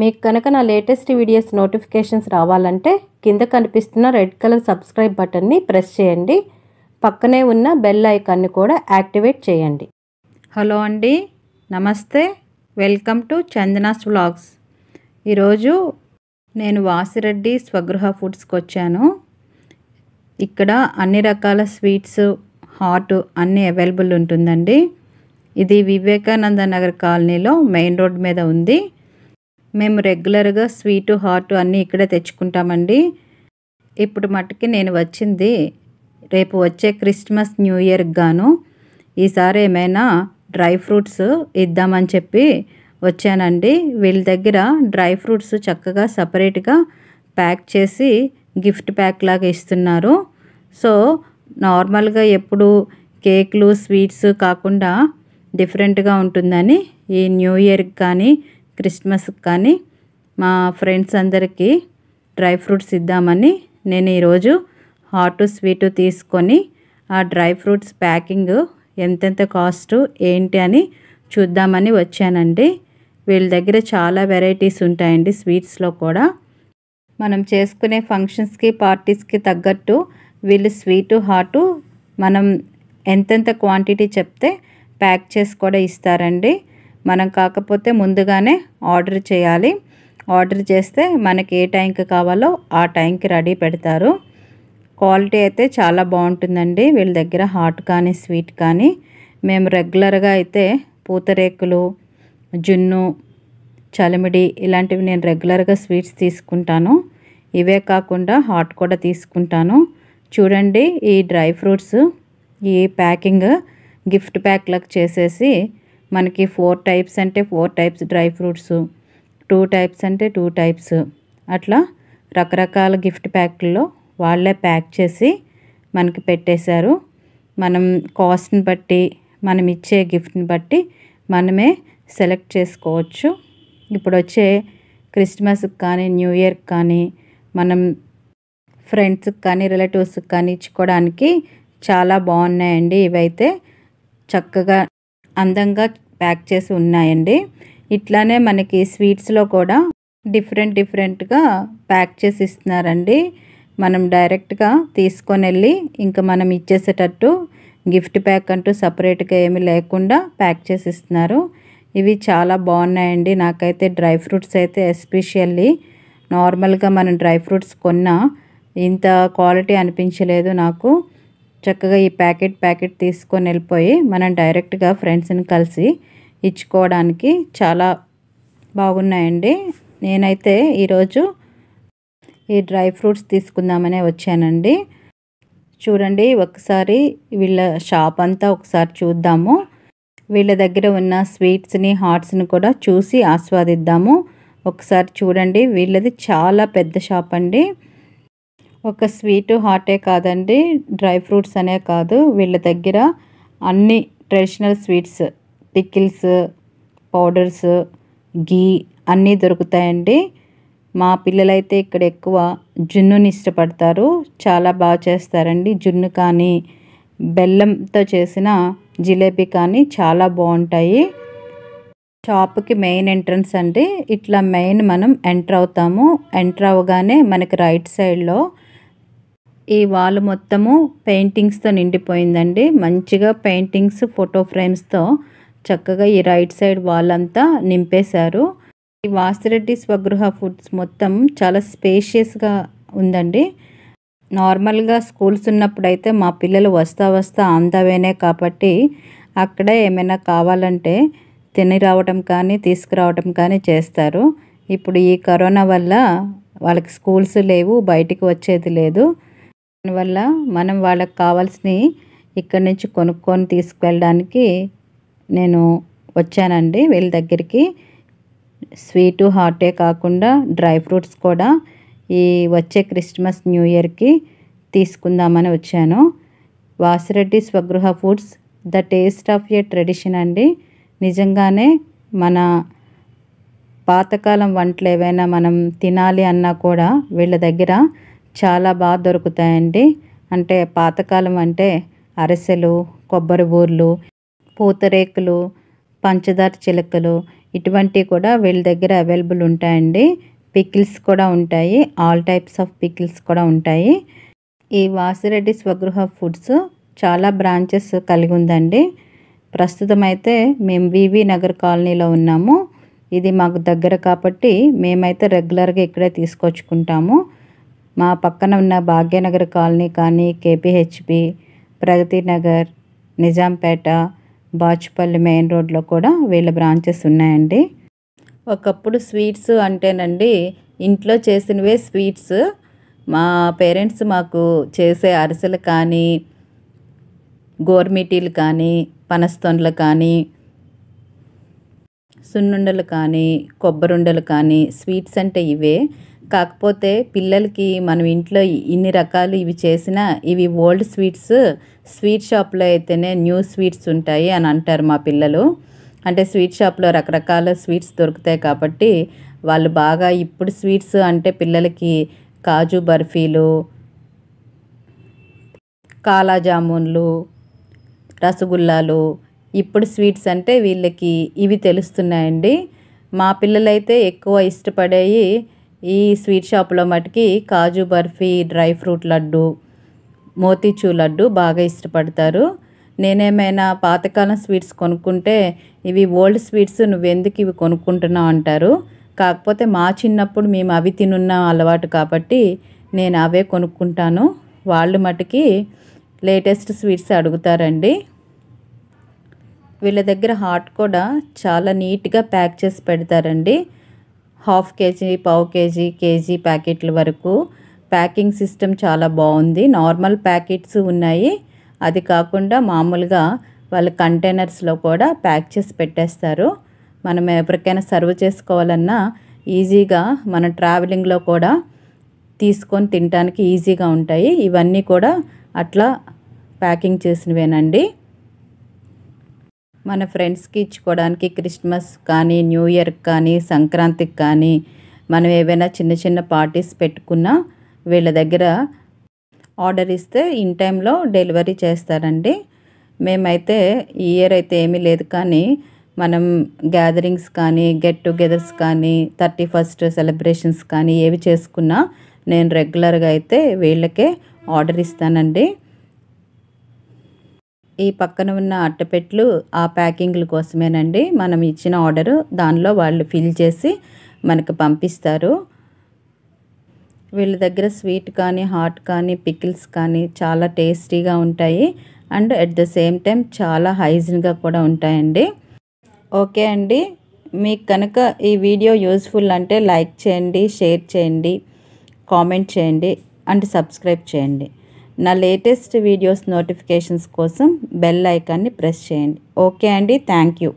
మీకు కనుక నా లేటెస్ట్ వీడియోస్ నోటిఫికేషన్స్ రావాలంటే కింద కనిపిస్తున్న రెడ్ కలర్ సబ్స్క్రైబ్ బటన్ని ప్రెస్ చేయండి పక్కనే ఉన్న బెల్ ఐకాన్ని కూడా యాక్టివేట్ చేయండి హలో అండి నమస్తే వెల్కమ్ టు చందనాస్ వ్లాగ్స్ ఈరోజు నేను వాసిరెడ్డి స్వగృహ ఫుడ్స్కి వచ్చాను ఇక్కడ అన్ని రకాల స్వీట్స్ హాట్ అన్నీ అవైలబుల్ ఉంటుందండి ఇది వివేకానంద నగర్ కాలనీలో మెయిన్ రోడ్ మీద ఉంది మేము రెగ్యులర్గా స్వీటు హాట్ అన్నీ ఇక్కడే తెచ్చుకుంటామండి ఇప్పుడు మట్టుకి నేను వచ్చింది రేపు వచ్చే క్రిస్మస్ న్యూ ఇయర్కి గాను ఈసారి ఏమైనా డ్రై ఫ్రూట్స్ ఇద్దామని చెప్పి వచ్చానండి వీళ్ళ దగ్గర డ్రై ఫ్రూట్స్ చక్కగా సపరేట్గా ప్యాక్ చేసి గిఫ్ట్ ప్యాక్ లాగా ఇస్తున్నారు సో నార్మల్గా ఎప్పుడు కేక్లు స్వీట్స్ కాకుండా డిఫరెంట్గా ఉంటుందని ఈ న్యూ ఇయర్కి కానీ క్రిస్మస్ కానీ మా ఫ్రెండ్స్ అందరికీ డ్రై ఫ్రూట్స్ ఇద్దామని నేను ఈరోజు హాట్ స్వీటు తీసుకొని ఆ డ్రై ఫ్రూట్స్ ప్యాకింగ్ ఎంతెంత కాస్ట్ ఏంటి అని చూద్దామని వచ్చానండి వీళ్ళ దగ్గర చాలా వెరైటీస్ ఉంటాయండి స్వీట్స్లో కూడా మనం చేసుకునే ఫంక్షన్స్కి పార్టీస్కి తగ్గట్టు వీళ్ళు స్వీటు హాటు మనం ఎంతెంత క్వాంటిటీ చెప్తే ప్యాక్ చేసి కూడా ఇస్తారండి మనం కాకపోతే ముందుగానే ఆర్డర్ చేయాలి ఆర్డర్ చేస్తే మనకి ఏ టైంకి కావాలో ఆ టైంకి రెడీ పెడతారు క్వాలిటీ అయితే చాలా బాగుంటుందండి వీళ్ళ దగ్గర హాట్ కానీ స్వీట్ కానీ మేము రెగ్యులర్గా అయితే పూతరేకులు జున్ను చలిమిడి ఇలాంటివి నేను రెగ్యులర్గా స్వీట్స్ తీసుకుంటాను ఇవే కాకుండా హాట్ కూడా తీసుకుంటాను చూడండి ఈ డ్రై ఫ్రూట్స్ ఈ ప్యాకింగ్ గిఫ్ట్ ప్యాక్లకు చేసేసి మనకి ఫోర్ టైప్స్ అంటే four types dry fruits two types అంటే టూ టైప్స్ అట్లా రకరకాల గిఫ్ట్ ప్యాక్లో వాళ్ళే ప్యాక్ చేసి మనకి పెట్టేశారు మనం కాస్ట్ని బట్టి మనం ఇచ్చే గిఫ్ట్ని బట్టి మనమే సెలెక్ట్ చేసుకోవచ్చు ఇప్పుడు వచ్చే క్రిస్మస్కి కానీ న్యూ ఇయర్కి కానీ మనం ఫ్రెండ్స్కి కానీ రిలేటివ్స్కి కానీ ఇచ్చుకోవడానికి చాలా బాగున్నాయండి ఇవైతే చక్కగా అందంగా ప్యాక్ చేసి ఉన్నాయండి ఇట్లానే మనకి స్వీట్స్లో కూడా డిఫరెంట్ డిఫరెంట్గా ప్యాక్ చేసి ఇస్తున్నారండి మనం డైరెక్ట్గా తీసుకొని వెళ్ళి ఇంకా మనం ఇచ్చేసేటట్టు గిఫ్ట్ ప్యాక్ అంటూ సపరేట్గా ఏమి లేకుండా ప్యాక్ చేసి ఇస్తున్నారు ఇవి చాలా బాగున్నాయండి నాకైతే డ్రై ఫ్రూట్స్ అయితే ఎస్పెషల్లీ నార్మల్గా మనం డ్రై ఫ్రూట్స్ కొన్నా ఇంత క్వాలిటీ అనిపించలేదు నాకు చక్కగా ఈ ప్యాకెట్ ప్యాకెట్ తీసుకొని వెళ్ళిపోయి మనం డైరెక్ట్గా ఫ్రెండ్స్ని కలిసి ఇచ్చుకోవడానికి చాలా బాగున్నాయండి నేనైతే ఈరోజు ఈ డ్రై ఫ్రూట్స్ తీసుకుందామనే వచ్చానండి చూడండి ఒకసారి వీళ్ళ షాప్ అంతా ఒకసారి చూద్దాము వీళ్ళ దగ్గర ఉన్న స్వీట్స్ని హాట్స్ని కూడా చూసి ఆస్వాదిద్దాము ఒకసారి చూడండి వీళ్ళది చాలా పెద్ద షాప్ అండి ఒక స్వీటు హాటే కాదండి డ్రై ఫ్రూట్స్ అనే కాదు వీళ్ళ దగ్గర అన్ని traditional sweets pickles powders ghee అన్నీ దొరుకుతాయండి మా పిల్లలైతే ఇక్కడ ఎక్కువ జున్నుని ఇష్టపడతారు చాలా బాగా చేస్తారండి జున్ను కానీ బెల్లంతో చేసిన జిలేబీ కానీ చాలా బాగుంటాయి షాప్కి మెయిన్ ఎంట్రన్స్ అండి ఇట్లా మెయిన్ మనం ఎంటర్ అవుతాము ఎంటర్ అవగానే మనకి రైట్ సైడ్లో ఈ వాల్ మొత్తము పెయింటింగ్స్తో నిండిపోయిందండి మంచిగా పెయింటింగ్స్ ఫోటో ఫ్రేమ్స్తో చక్కగా ఈ రైట్ సైడ్ వాల్ అంతా నింపేశారు ఈ వాసిరెడ్డి స్వగృహ ఫుడ్స్ మొత్తం చాలా స్పేషియస్గా ఉందండి నార్మల్గా స్కూల్స్ ఉన్నప్పుడైతే మా పిల్లలు వస్తా వస్తా అందవేనే కాబట్టి అక్కడే ఏమైనా కావాలంటే తిని రావటం కానీ తీసుకురావటం కానీ చేస్తారు ఇప్పుడు ఈ కరోనా వల్ల వాళ్ళకి స్కూల్స్ లేవు బయటికి వచ్చేది లేదు దానివల్ల మనం వాళ్ళకి కావాల్సినవి ఇక్కడి నుంచి కొనుక్కొని తీసుకువెళ్ళడానికి నేను వచ్చానండి వీళ్ళ దగ్గరికి స్వీటు హాటే కాకుండా డ్రై ఫ్రూట్స్ కూడా ఈ వచ్చే క్రిస్మస్ న్యూ ఇయర్కి తీసుకుందామని వచ్చాను Vasireddy Swagruha foods the taste of a tradition అండి నిజంగానే మన పాతకాలం వంటలు ఏవైనా మనం తినాలి అన్నా కూడా వీళ్ళ దగ్గర చాలా బాగా దొరుకుతాయండి అంటే పాతకాలం అంటే అరిసెలు కొబ్బరి బూరెలు పూతరేకులు పంచదార చిలకలు ఇటువంటివి కూడా వీళ్ళ దగ్గర అవైలబుల్ ఉంటాయండి పికిల్స్ కూడా ఉంటాయి ఆల్ టైప్స్ ఆఫ్ పికిల్స్ కూడా ఉంటాయి ఈ వాసిరెడ్డి స్వగృహ ఫుడ్స్ చాలా బ్రాంచెస్ కలిగి ఉందండి ప్రస్తుతం అయితే మేము వివి నగర్ కాలనీలో ఉన్నాము ఇది మాకు దగ్గర కాబట్టి మేమైతే రెగ్యులర్గా ఇక్కడే తీసుకొచ్చుకుంటాము మా పక్కన ఉన్న భాగ్యనగర్ కాలనీ కానీ కేపీహెచ్పి ప్రగతి నగర్ నిజాంపేట బాచుపల్లి మెయిన్ రోడ్లో కూడా వీళ్ళ బ్రాంచెస్ ఉన్నాయండి ఒకప్పుడు స్వీట్స్ అంటేనండి ఇంట్లో చేసినవే స్వీట్స్ మా పేరెంట్స్ మాకు చేసే అరిసెలు కానీ గోర్మిటీలు కానీ పనస్తొండలు కానీ సున్నుండలు కానీ కొబ్బరుండలు కానీ స్వీట్స్ అంటే ఇవే కాకపోతే పిల్లలకి మనం ఇంట్లో ఇన్ని రకాలు ఇవి చేసినా ఇవి ఓల్డ్ స్వీట్స్ స్వీట్ షాప్లో అయితేనే న్యూ స్వీట్స్ ఉంటాయి అని అంటారు మా పిల్లలు అంటే స్వీట్ షాప్లో రకరకాల స్వీట్స్ దొరుకుతాయి కాబట్టి వాళ్ళు బాగా ఇప్పుడు స్వీట్స్ అంటే పిల్లలకి కాజు బర్ఫీలు కాలా జామున్లు రసగుల్లాలు ఇప్పుడు స్వీట్స్ అంటే వీళ్ళకి ఇవి తెలుస్తున్నాయండి మా పిల్లలైతే ఎక్కువ ఇష్టపడేవి ఈ స్వీట్ షాప్లో మటుకి కాజు బర్ఫీ డ్రై ఫ్రూట్ లడ్డు మోతీచూ లడ్డు బాగా ఇష్టపడతారు నేనేమైనా పాతకాలం స్వీట్స్ కొనుక్కుంటే ఇవి ఓల్డ్ స్వీట్స్ నువ్వెందుకు ఇవి కొనుక్కుంటున్నావు అంటారు కాకపోతే మా చిన్నప్పుడు మేము అవి తినున్న అలవాటు కాబట్టి నేను అవే కొనుక్కుంటాను వాళ్ళు మటుకి లేటెస్ట్ స్వీట్స్ అడుగుతారండి వీళ్ళ దగ్గర హాట్ కూడా చాలా నీట్గా ప్యాక్ చేసి పెడతారండి హాఫ్ కేజీ పావు కేజీ కేజీ ప్యాకెట్ల వరకు ప్యాకింగ్ సిస్టమ్ చాలా బాగుంది నార్మల్ ప్యాకెట్స్ ఉన్నాయి అది కాకుండా మామూలుగా వాళ్ళ కంటైనర్స్లో కూడా ప్యాక్ చేసి పెట్టేస్తారు మనం ఎవరికైనా సర్వ్ చేసుకోవాలన్నా ఈజీగా మన ట్రావెలింగ్లో కూడా తీసుకొని తినడానికి ఈజీగా ఉంటాయి ఇవన్నీ కూడా అట్లా ప్యాకింగ్ చేసినవేనండి మన ఫ్రెండ్స్కి ఇచ్చుకోవడానికి క్రిస్మస్ కానీ న్యూ ఇయర్ కానీ సంక్రాంతికి కానీ మనం ఏవైనా చిన్న చిన్న పార్టీస్ పెట్టుకున్నా వీళ్ళ దగ్గర ఆర్డర్ ఇస్తే ఇన్ టైంలో డెలివరీ చేస్తారండి మేమైతే ఈ ఇయర్ అయితే ఏమీ లేదు కానీ మనం గ్యాదరింగ్స్ కానీ గెట్ టుగెదర్స్ కానీ థర్టీ ఫస్ట్ సెలబ్రేషన్స్ కానీ ఏవి చేసుకున్నా నేను రెగ్యులర్గా అయితే వీళ్ళకే ఆర్డర్ ఇస్తానండి ఈ పక్కన ఉన్న అట్టపెట్లు ఆ ప్యాకింగ్ల కోసమేనండి మనం ఇచ్చిన ఆర్డరు దానిలో వాళ్ళు ఫిల్ చేసి మనకు పంపిస్తారు వీళ్ళ దగ్గర స్వీట్ కానీ హాట్ కానీ పికిల్స్ కానీ చాలా టేస్టీగా ఉంటాయి and at the same time చాలా హైజీన్గా కూడా ఉంటాయండి ఓకే అండి మీకు కనుక ఈ వీడియో యూజ్ఫుల్ అంటే లైక్ చేయండి షేర్ చేయండి కామెంట్ చేయండి అండ్ సబ్స్క్రైబ్ చేయండి నా లేటెస్ట్ వీడియోస్ నోటిఫికేషన్స్ కోసం బెల్ ఐకాన్ని ప్రెస్ చేయండి ఓకే అండి థ్యాంక్ యూ